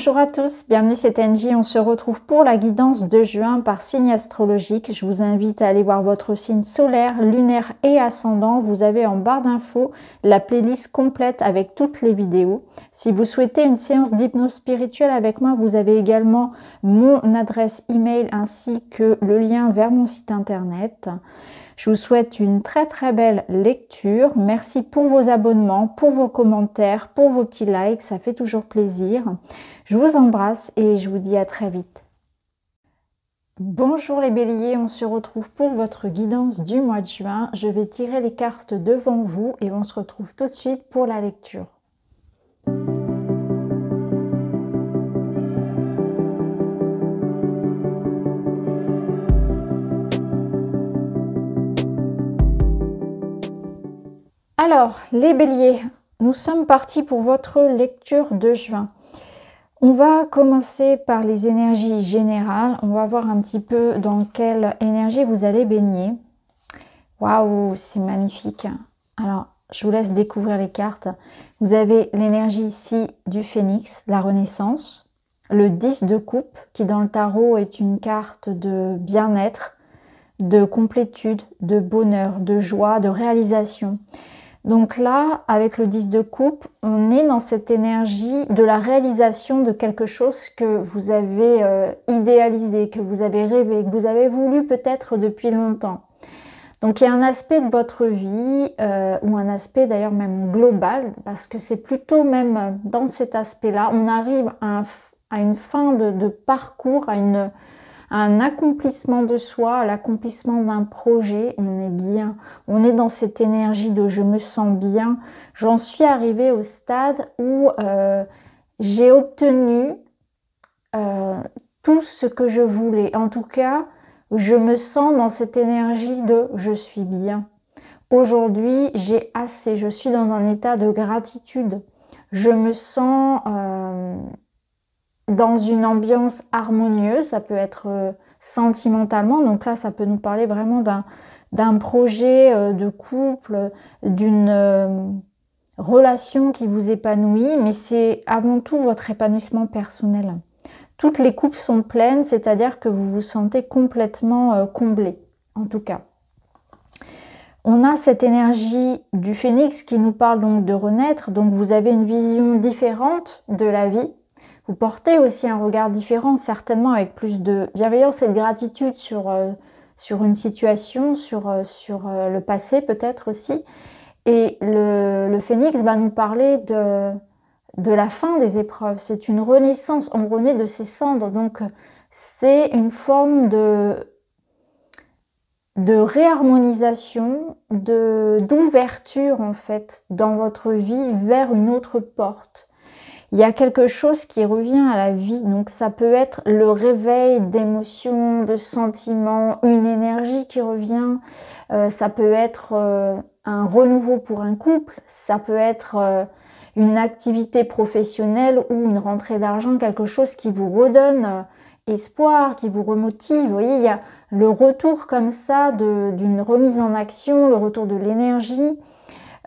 Bonjour à tous, bienvenue c'est Angie, on se retrouve pour la guidance de juin par signe astrologique. Je vous invite à aller voir votre signe solaire, lunaire et ascendant. Vous avez en barre d'infos la playlist complète avec toutes les vidéos. Si vous souhaitez une séance d'hypnose spirituelle avec moi, vous avez également mon adresse email ainsi que le lien vers mon site internet. Je vous souhaite une très très belle lecture. Merci pour vos abonnements, pour vos commentaires, pour vos petits likes. Ça fait toujours plaisir. Je vous embrasse et je vous dis à très vite. Bonjour les béliers, on se retrouve pour votre guidance du mois de juin. Je vais tirer les cartes devant vous et on se retrouve tout de suite pour la lecture. Alors, les béliers, nous sommes partis pour votre lecture de juin. On va commencer par les énergies générales. On va voir un petit peu dans quelle énergie vous allez baigner. Waouh, c'est magnifique. Alors, je vous laisse découvrir les cartes. Vous avez l'énergie ici du phénix, la renaissance. Le 10 de coupe, qui dans le tarot est une carte de bien-être, de complétude, de bonheur, de joie, de réalisation. Donc là, avec le 10 de coupe, on est dans cette énergie de la réalisation de quelque chose que vous avez euh, idéalisé, que vous avez rêvé, que vous avez voulu peut-être depuis longtemps. Donc il y a un aspect de votre vie, euh, ou un aspect d'ailleurs même global, parce que c'est plutôt même dans cet aspect-là, on arrive à, une fin de, parcours, à une, un accomplissement de soi, l'accomplissement d'un projet, on est bien. On est dans cette énergie de je me sens bien. J'en suis arrivée au stade où euh, j'ai obtenu euh, tout ce que je voulais. En tout cas, je me sens dans cette énergie de je suis bien. Aujourd'hui, j'ai assez. Je suis dans un état de gratitude. Je me sens... Euh, dans une ambiance harmonieuse, ça peut être euh, sentimentalement, donc là ça peut nous parler vraiment d'un projet euh, de couple, d'une euh, relation qui vous épanouit, mais c'est avant tout votre épanouissement personnel. Toutes les coupes sont pleines, c'est-à-dire que vous vous sentez complètement comblé, en tout cas. On a cette énergie du phénix qui nous parle donc de renaître, donc vous avez une vision différente de la vie, vous portez aussi un regard différent, certainement avec plus de bienveillance et de gratitude sur, euh, une situation, sur, euh, euh, le passé peut-être aussi. Et le, phénix va nous parler de, la fin des épreuves. C'est une renaissance, on de ses cendres. Donc c'est une forme de, de réharmonisation, de d'ouverture en fait dans votre vie vers une autre porte il y a quelque chose qui revient à la vie. Donc ça peut être le réveil d'émotions, de sentiments, une énergie qui revient. Euh, ça peut être euh, un renouveau pour un couple. Ça peut être euh, une activité professionnelle ou une rentrée d'argent, quelque chose qui vous redonne espoir, qui vous remotive. Vous voyez, il y a le retour comme ça d'une remise en action, le retour de l'énergie.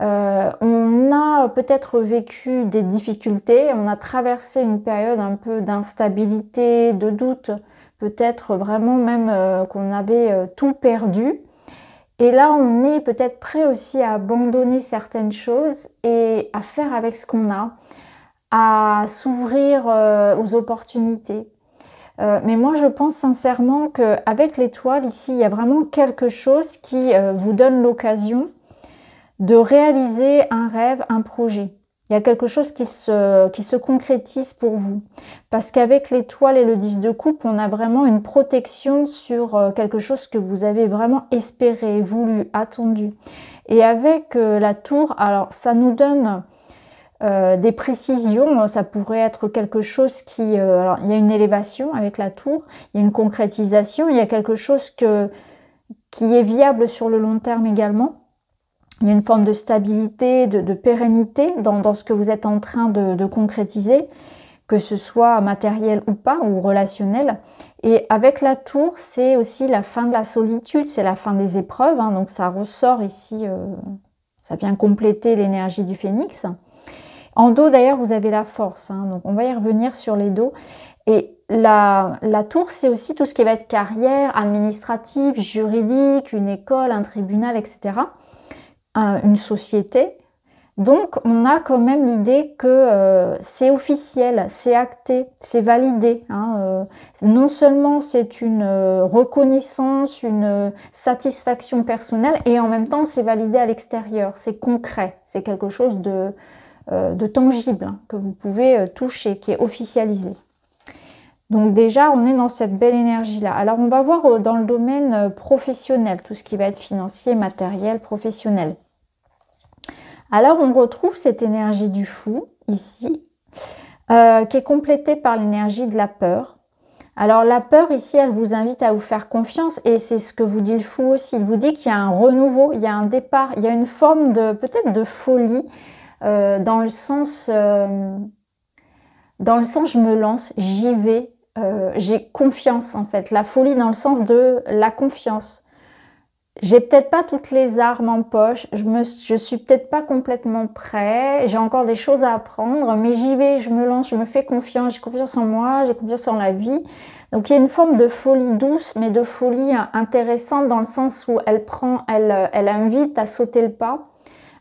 Euh, on a peut-être vécu des difficultés, on a traversé une période un peu d'instabilité, de doute, peut-être vraiment même euh, qu'on avait euh, tout perdu. Et là, on est peut-être prêt aussi à abandonner certaines choses et à faire avec ce qu'on a, à s'ouvrir aux opportunités. mais moi, je pense sincèrement qu'avec l'étoile, ici, il y a vraiment quelque chose qui vous donne l'occasion de réaliser un rêve, un projet. Il y a quelque chose qui se, qui se concrétise pour vous. Parce qu'avec l'étoile et le 10 de coupe, on a vraiment une protection sur euh, quelque chose que vous avez vraiment espéré, voulu, attendu. Et avec euh, la tour, alors ça nous donne euh, des précisions, ça pourrait être quelque chose qui... alors, il y a une élévation avec la tour, il y a une concrétisation, il y a quelque chose que, qui est viable sur le long terme également il y a une forme de stabilité, de, pérennité dans, ce que vous êtes en train de, concrétiser, que ce soit matériel ou pas, ou relationnel. Et avec la tour, c'est aussi la fin de la solitude, c'est la fin des épreuves, hein. donc ça ressort ici, euh, ça vient compléter l'énergie du phénix. En dos d'ailleurs, vous avez la force, hein. donc on va y revenir sur les dos. Et la, la, tour, c'est aussi tout ce qui va être carrière, administrative, juridique, une école, un tribunal, etc une société. Donc on a quand même l'idée que euh, c'est officiel, c'est acté, c'est validé. Hein, euh. non seulement c'est une euh, reconnaissance, une satisfaction personnelle, et en même temps c'est validé à l'extérieur, c'est concret, c'est quelque chose de, tangible hein, que vous pouvez toucher, qui est officialisé. Donc déjà, on est dans cette belle énergie-là. Alors on va voir dans le domaine professionnel, tout ce qui va être financier, matériel, professionnel. Alors on retrouve cette énergie du fou ici, euh, qui est complétée par l'énergie de la peur. Alors la peur ici, elle vous invite à vous faire confiance et c'est ce que vous dit le fou aussi. Il vous dit qu'il y a un renouveau, il y a un départ, il y a une forme de peut-être de folie euh, dans le sens euh, dans le sens je me lance, j'y vais, j'ai confiance en fait. La folie dans le sens de la confiance j'ai peut-être pas toutes les armes en poche, je me, je suis peut-être pas complètement prêt, j'ai encore des choses à apprendre, mais j'y vais, je me lance, je me fais confiance, j'ai confiance en moi, j'ai confiance en la vie. Donc il y a une forme de folie douce, mais de folie intéressante dans le sens où elle prend, elle, elle invite à sauter le pas,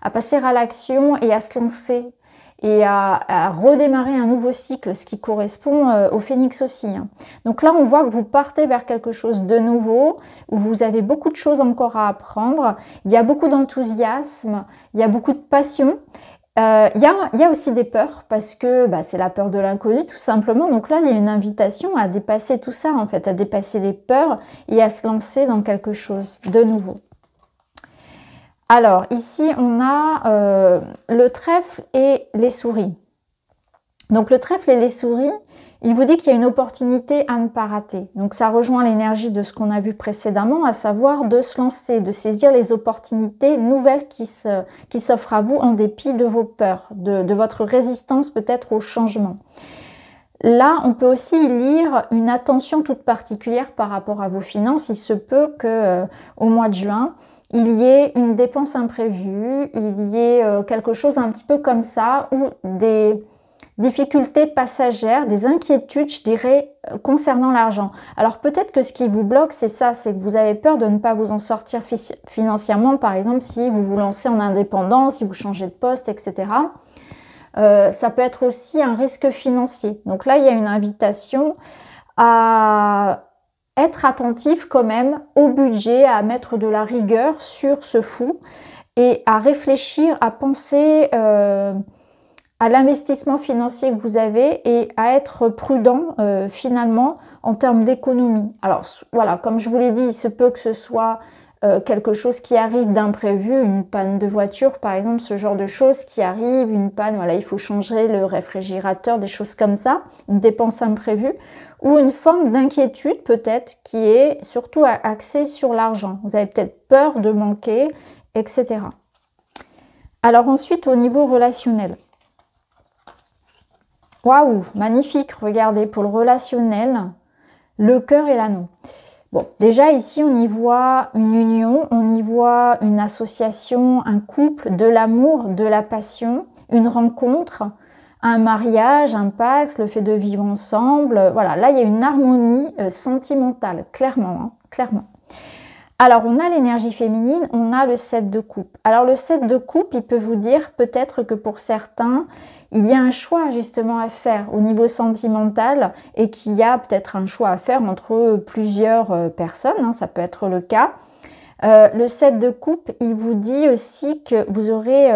à passer à l'action et à se lancer et à, redémarrer un nouveau cycle, ce qui correspond euh, au phénix aussi. Hein. Donc là, on voit que vous partez vers quelque chose de nouveau, où vous avez beaucoup de choses encore à apprendre, il y a beaucoup d'enthousiasme, il y a beaucoup de passion. Euh, il y, a aussi des peurs parce que bah, c'est la peur de l'inconnu tout simplement. Donc là, il y a une invitation à dépasser tout ça en fait, à dépasser les peurs et à se lancer dans quelque chose de nouveau. Alors ici, on a euh, le trèfle et les souris. Donc le trèfle et les souris, il vous dit qu'il y a une opportunité à ne pas rater. Donc ça rejoint l'énergie de ce qu'on a vu précédemment, à savoir de se lancer, de saisir les opportunités nouvelles qui s'offrent à vous en dépit de vos peurs, de, votre résistance peut-être au changement. Là, on peut aussi lire une attention toute particulière par rapport à vos finances. Il se peut que euh, au mois de juin, il y ait une dépense imprévue, il y ait euh, quelque chose un petit peu comme ça, ou des difficultés passagères, des inquiétudes, je dirais, euh, concernant l'argent. Alors peut-être que ce qui vous bloque, c'est ça, c'est que vous avez peur de ne pas vous en sortir financièrement, par exemple, si vous vous lancez en indépendance, si vous changez de poste, etc. Euh, ça peut être aussi un risque financier. Donc là, il y a une invitation à être attentif quand même au budget, à mettre de la rigueur sur ce fou, et à réfléchir, à penser euh, à l'investissement financier que vous avez et à être prudent euh, finalement en termes d'économie. Alors voilà, comme je vous l'ai dit, il se peut que ce soit euh, quelque chose qui arrive d'imprévu, une panne de voiture par exemple, ce genre de choses qui arrivent, une panne, voilà, il faut changer le réfrigérateur, des choses comme ça, une dépense imprévue ou une forme d'inquiétude peut-être qui est surtout axée sur l'argent. Vous avez peut-être peur de manquer, etc. Alors ensuite, au niveau relationnel. Waouh, magnifique, regardez, pour le relationnel, le cœur et l'anneau. Bon, déjà ici, on y voit une union, on y voit une association, un couple, de l'amour, de la passion, une rencontre, un mariage, un pacte, le fait de vivre ensemble. Euh, voilà, là, il y a une harmonie euh, sentimentale, clairement. Hein, clairement. Alors, on a l'énergie féminine, on a le 7 de coupe. Alors, le 7 de coupe, il peut vous dire peut-être que pour certains, il y a un choix justement à faire au niveau sentimental et qu'il y a peut-être un choix à faire entre plusieurs euh, personnes, hein, ça peut être le cas. le 7 de coupe, il vous dit aussi que vous aurez...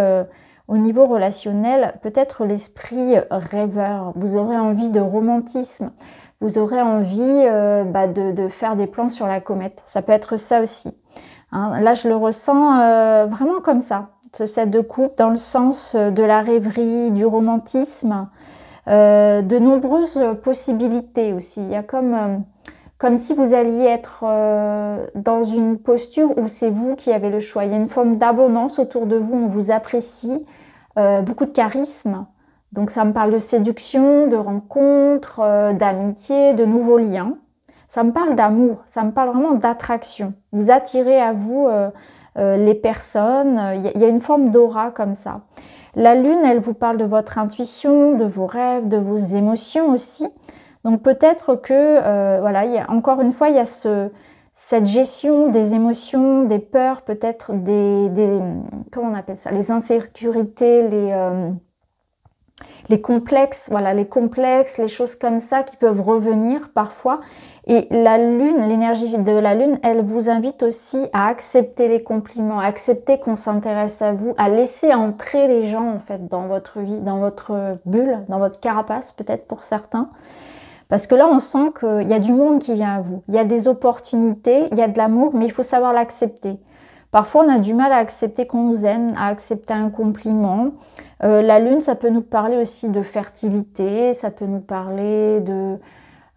Au niveau relationnel, peut-être l'esprit rêveur, vous aurez envie de romantisme, vous aurez envie euh, bah, de, faire des plans sur la comète. Ça peut être ça aussi. Hein. là, je le ressens euh, vraiment comme ça, ce set de coupe, dans le sens euh, de la rêverie, du romantisme, de nombreuses possibilités aussi. Il y a comme comme si vous alliez être euh, dans une posture où c'est vous qui avez le choix. Il y a une forme d'abondance autour de vous, on vous apprécie, euh, beaucoup de charisme. Donc ça me parle de séduction, de rencontres, euh, d'amitié, de nouveaux liens. Ça me parle d'amour, ça me parle vraiment d'attraction. Vous attirez à vous les personnes, il y a une forme d'aura comme ça. La lune, elle vous parle de votre intuition, de vos rêves, de vos émotions aussi. Donc peut-être que, euh, voilà, y a, encore une fois, il y a cette gestion des émotions, des peurs, peut-être des, comment on appelle ça, les insécurités, les, euh, les complexes, voilà, les complexes, les choses comme ça qui peuvent revenir parfois. Et la lune, l'énergie de la lune, elle vous invite aussi à accepter les compliments, à accepter qu'on s'intéresse à vous, à laisser entrer les gens en fait dans votre vie, dans votre bulle, dans votre carapace peut-être pour certains. Parce que là, on sent qu'il y a du monde qui vient à vous. Il y a des opportunités, il y a de l'amour, mais il faut savoir l'accepter. Parfois, on a du mal à accepter qu'on nous aime, à accepter un compliment. Euh, la lune, ça peut nous parler aussi de fertilité, ça peut nous parler de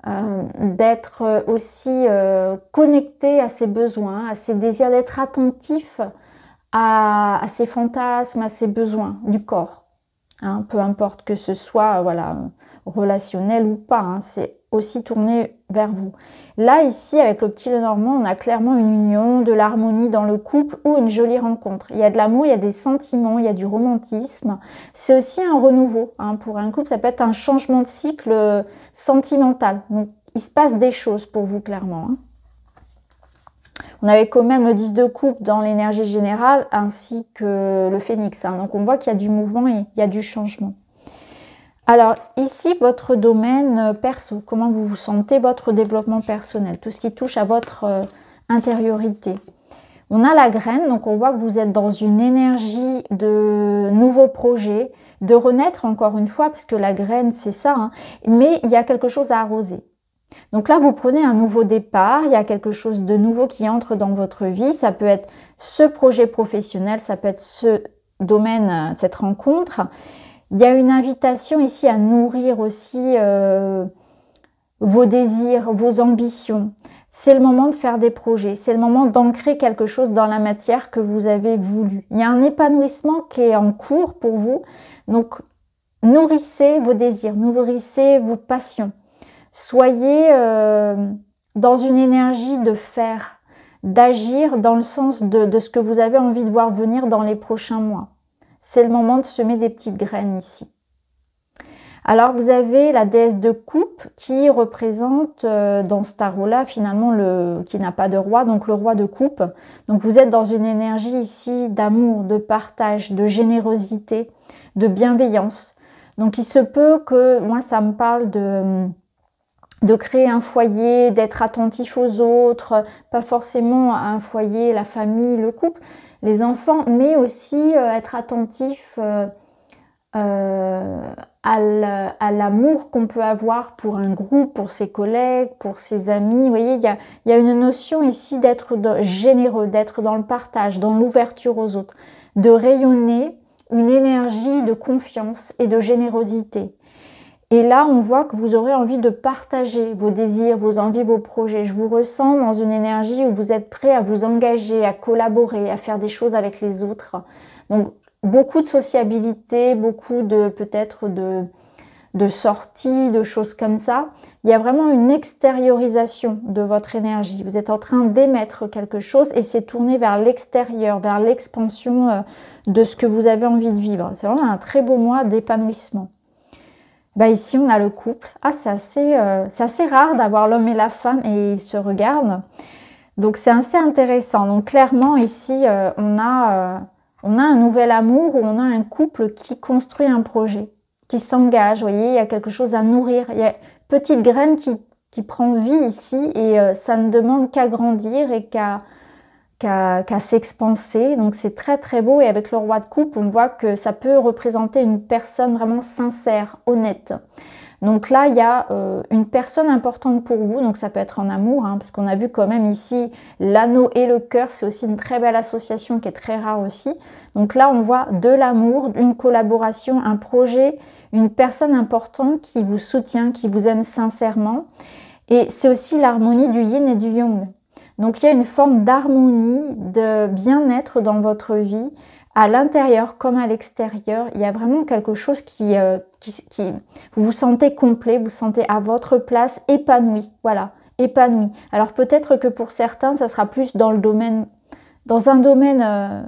euh, d'être aussi euh, connecté à ses besoins, à ses désirs, d'être attentif à, ses fantasmes, à ses besoins du corps. Hein. peu importe que ce soit, voilà, relationnel ou pas, hein, c'est aussi tourné vers vous. Là, ici, avec le petit Lenormand, on a clairement une union, de l'harmonie dans le couple ou une jolie rencontre. Il y a de l'amour, il y a des sentiments, il y a du romantisme. C'est aussi un renouveau. Hein. Pour un couple, ça peut être un changement de cycle euh, sentimental. il se passe des choses pour vous, clairement. Hein. On avait quand même le 10 de coupe dans l'énergie générale ainsi que le phénix. Donc on voit qu'il y a du mouvement et il y a du changement. Alors ici, votre domaine euh, perso, comment vous vous sentez, votre développement personnel, tout ce qui touche à votre euh, intériorité. On a la graine, donc on voit que vous êtes dans une énergie de nouveaux projets, de renaître encore une fois, parce que la graine c'est ça, hein, mais il y a quelque chose à arroser. Donc là, vous prenez un nouveau départ, il y a quelque chose de nouveau qui entre dans votre vie, ça peut être ce projet professionnel, ça peut être ce domaine, euh, cette rencontre, il y a une invitation ici à nourrir aussi euh, vos désirs, vos ambitions. C'est le moment de faire des projets, c'est le moment d'ancrer quelque chose dans la matière que vous avez voulu. Il y a un épanouissement qui est en cours pour vous, donc nourrissez vos désirs, nourrissez vos passions. Soyez euh, dans une énergie de faire, d'agir dans le sens de ce que vous avez envie de voir venir dans les prochains mois c'est le moment de semer des petites graines ici. Alors vous avez la déesse de coupe qui représente euh, dans ce là finalement le qui n'a pas de roi, donc le roi de coupe. Donc vous êtes dans une énergie ici d'amour, de partage, de générosité, de bienveillance. Donc il se peut que moi ça me parle de de créer un foyer, d'être attentif aux autres, pas forcément un foyer, la famille, le couple, les enfants, mais aussi euh, être attentif euh, euh, à l'amour qu'on peut avoir pour un groupe, pour ses collègues, pour ses amis. Vous voyez, il y a, une notion ici d'être généreux, d'être dans le partage, dans l'ouverture aux autres, de rayonner une énergie de confiance et de générosité. Et là, on voit que vous aurez envie de partager vos désirs, vos envies, vos projets. Je vous ressens dans une énergie où vous êtes prêt à vous engager, à collaborer, à faire des choses avec les autres. Donc, beaucoup de sociabilité, beaucoup de peut-être de, de sorties, de choses comme ça. Il y a vraiment une extériorisation de votre énergie. Vous êtes en train d'émettre quelque chose et c'est tourné vers l'extérieur, vers l'expansion euh, de ce que vous avez envie de vivre. C'est vraiment un très beau mois d'épanouissement bah ici on a le couple. Ah euh, c'est assez, rare d'avoir l'homme et la femme et ils se regardent. Donc c'est assez intéressant. Donc clairement ici euh, on, a, euh, on a un nouvel amour ou on a un couple qui construit un projet, qui s'engage. Vous voyez, il y a quelque chose à nourrir. Il y a petite graine qui, qui prend vie ici et ça ne demande qu'à grandir et qu'à qu'à s'expanser. Donc c'est très très beau et avec le roi de coupe, on voit que ça peut représenter une personne vraiment sincère, honnête. Donc là, il y a euh, une personne importante pour vous, donc ça peut être en amour, hein, parce qu'on a vu quand même ici l'anneau et le cœur, c'est aussi une très belle association qui est très rare aussi. Donc là, on voit de l'amour, une collaboration, un projet, une personne importante qui vous soutient, qui vous aime sincèrement. Et c'est aussi l'harmonie du yin et du yang. Donc il y a une forme d'harmonie, de bien-être dans votre vie, à l'intérieur comme à l'extérieur. Il y a vraiment quelque chose euh, qui, vous vous sentez complet, vous vous sentez à votre place, épanoui. Voilà, épanoui. Alors peut-être que pour certains, ça sera plus dans le domaine, dans un domaine euh,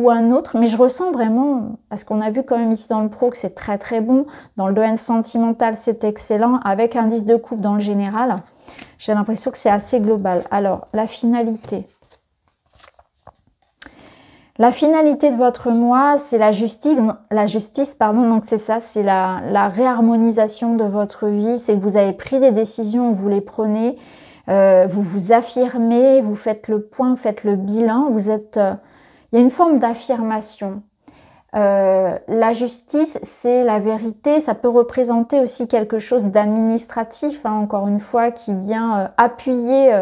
ou un autre, mais je ressens vraiment, parce qu'on a vu quand même ici dans le pro que c'est très très bon, dans le domaine sentimental c'est excellent, avec indice de coupe dans le général. J'ai l'impression que c'est assez global. Alors, la finalité. La finalité de votre moi, c'est la justice, la justice, pardon, donc c'est ça, c'est la, réharmonisation de votre vie, c'est que vous avez pris des décisions, vous les prenez, euh, vous vous affirmez, vous faites le point, vous faites le bilan, vous êtes, euh, il y a une forme d'affirmation. Euh, la justice, c'est la vérité, ça peut représenter aussi quelque chose d'administratif, hein, encore une fois, qui vient euh, appuyer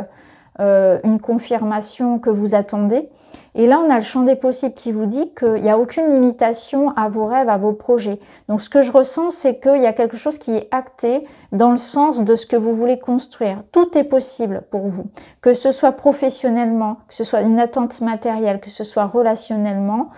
euh, une confirmation que vous attendez. Et là, on a le champ des possibles qui vous dit qu'il n'y a aucune limitation à vos rêves, à vos projets. Donc ce que je ressens, c'est qu'il y a quelque chose qui est acté dans le sens de ce que vous voulez construire. Tout est possible pour vous, que ce soit professionnellement, que ce soit une attente matérielle, que ce soit relationnellement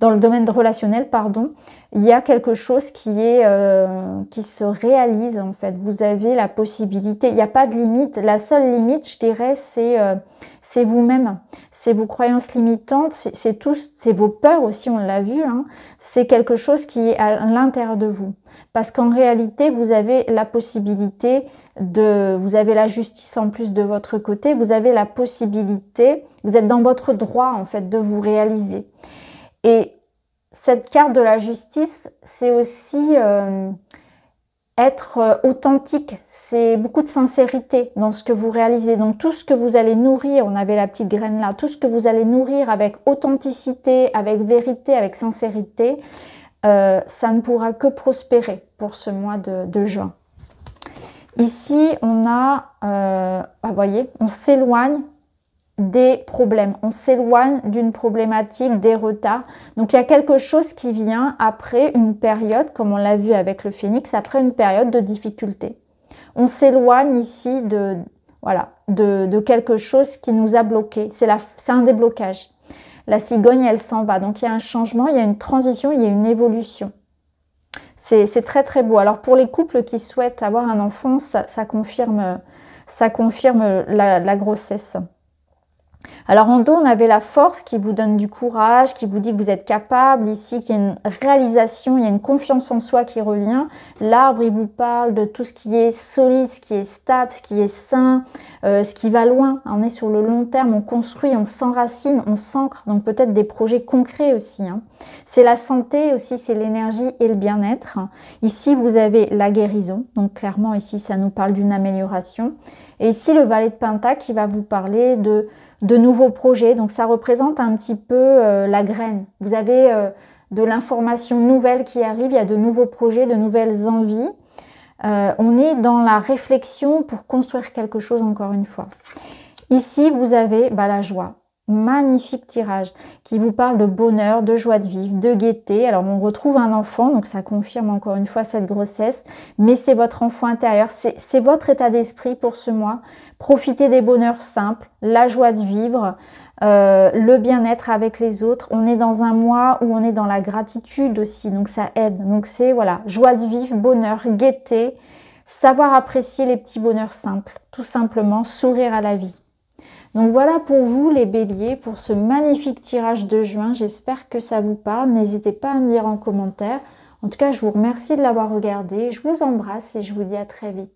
dans le domaine relationnel, pardon, il y a quelque chose qui est euh, qui se réalise en fait. Vous avez la possibilité. Il n'y a pas de limite. La seule limite, je dirais, c'est euh, c'est vous-même, c'est vos croyances limitantes, c'est tous, c'est vos peurs aussi. On l'a vu. Hein. C'est quelque chose qui est à l'intérieur de vous. Parce qu'en réalité, vous avez la possibilité de, vous avez la justice en plus de votre côté. Vous avez la possibilité. Vous êtes dans votre droit en fait de vous réaliser. Et cette carte de la justice, c'est aussi euh, être euh, authentique, c'est beaucoup de sincérité dans ce que vous réalisez. Donc tout ce que vous allez nourrir, on avait la petite graine là, tout ce que vous allez nourrir avec authenticité, avec vérité, avec sincérité, euh, ça ne pourra que prospérer pour ce mois de, juin. Ici, on a, bah, voyez, on s'éloigne des problèmes, on s'éloigne d'une problématique, des retards. Donc il y a quelque chose qui vient après une période, comme on l'a vu avec le phénix, après une période de difficulté. On s'éloigne ici de, voilà, de, de, quelque chose qui nous a bloqué. C'est un déblocage. La cigogne, elle s'en va. Donc il y a un changement, il y a une transition, il y a une évolution. C'est très très beau. Alors pour les couples qui souhaitent avoir un enfant, ça, ça confirme, ça confirme la grossesse. Alors en dos, on avait la force qui vous donne du courage, qui vous dit que vous êtes capable. Ici, qu'il y a une réalisation, il y a une confiance en soi qui revient. L'arbre, il vous parle de tout ce qui est solide, ce qui est stable, ce qui est sain, euh, ce qui va loin. On est sur le long terme, on construit, on s'enracine, on s'ancre. Donc peut-être des projets concrets aussi. Hein. C'est la santé aussi, c'est l'énergie et le bien-être. Ici, vous avez la guérison. Donc clairement, ici, ça nous parle d'une amélioration. Et ici, le valet de Pinta qui va vous parler de de nouveaux projets. Donc ça représente un petit peu euh, la graine. Vous avez euh, de l'information nouvelle qui arrive, il y a de nouveaux projets, de nouvelles envies. Euh, on est dans la réflexion pour construire quelque chose encore une fois. Ici, vous avez bah, la joie magnifique tirage qui vous parle de bonheur, de joie de vivre, de gaieté. Alors on retrouve un enfant, donc ça confirme encore une fois cette grossesse, mais c'est votre enfant intérieur, c'est votre état d'esprit pour ce mois. Profitez des bonheurs simples, la joie de vivre, euh, le bien-être avec les autres. On est dans un mois où on est dans la gratitude aussi, donc ça aide. Donc c'est voilà, joie de vivre, bonheur, gaieté, savoir apprécier les petits bonheurs simples, tout simplement sourire à la vie. Donc voilà pour vous les béliers, pour ce magnifique tirage de juin. J'espère que ça vous parle. N'hésitez pas à me dire en commentaire. En tout cas, je vous remercie de l'avoir regardé. Je vous embrasse et je vous dis à très vite.